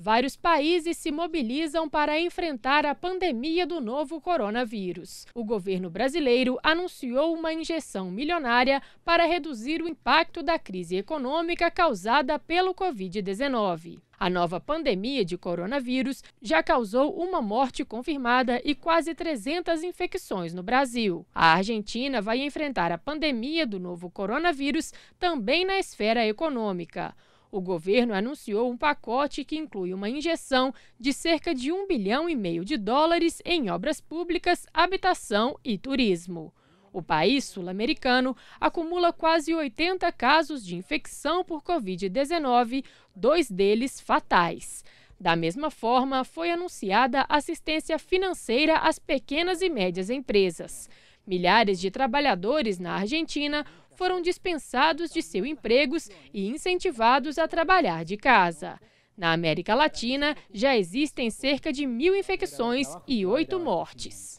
Vários países se mobilizam para enfrentar a pandemia do novo coronavírus. O governo brasileiro anunciou uma injeção milionária para reduzir o impacto da crise econômica causada pelo Covid-19. A nova pandemia de coronavírus já causou uma morte confirmada e quase 300 infecções no Brasil. A Argentina vai enfrentar a pandemia do novo coronavírus também na esfera econômica. O governo anunciou um pacote que inclui uma injeção de cerca de um bilhão e meio de dólares em obras públicas, habitação e turismo. O país sul-americano acumula quase 80 casos de infecção por Covid-19, dois deles fatais. Da mesma forma, foi anunciada assistência financeira às pequenas e médias empresas. Milhares de trabalhadores na Argentina foram dispensados de seus empregos e incentivados a trabalhar de casa. Na América Latina, já existem cerca de mil infecções e oito mortes.